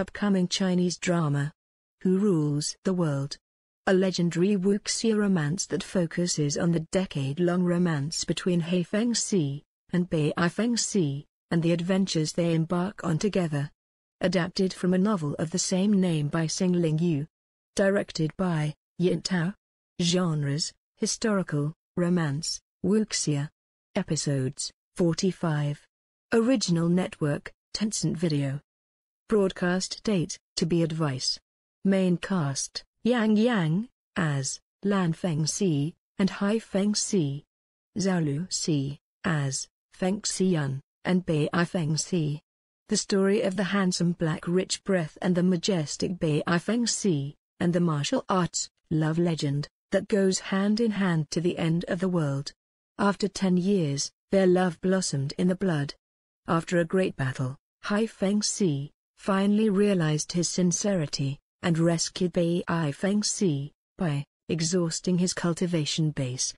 upcoming Chinese drama. Who Rules the World? A legendary wuxia romance that focuses on the decade-long romance between Feng Si and Bei Feng Si, and the adventures they embark on together. Adapted from a novel of the same name by Sing Ling Yu. Directed by Yin Tao. Genres, historical, romance, wuxia. Episodes, 45. Original network, Tencent Video. Broadcast date, to be advice. Main cast, Yang Yang, as, Lan Feng Si, and Hai Feng Si. Lu Si, as, Feng Xian, and Bei Feng Si. The story of the handsome black rich breath and the majestic Bei Feng Si, and the martial arts, love legend, that goes hand in hand to the end of the world. After ten years, their love blossomed in the blood. After a great battle, Hai Feng Si, finally realized his sincerity, and rescued Bai Fengxi by exhausting his cultivation base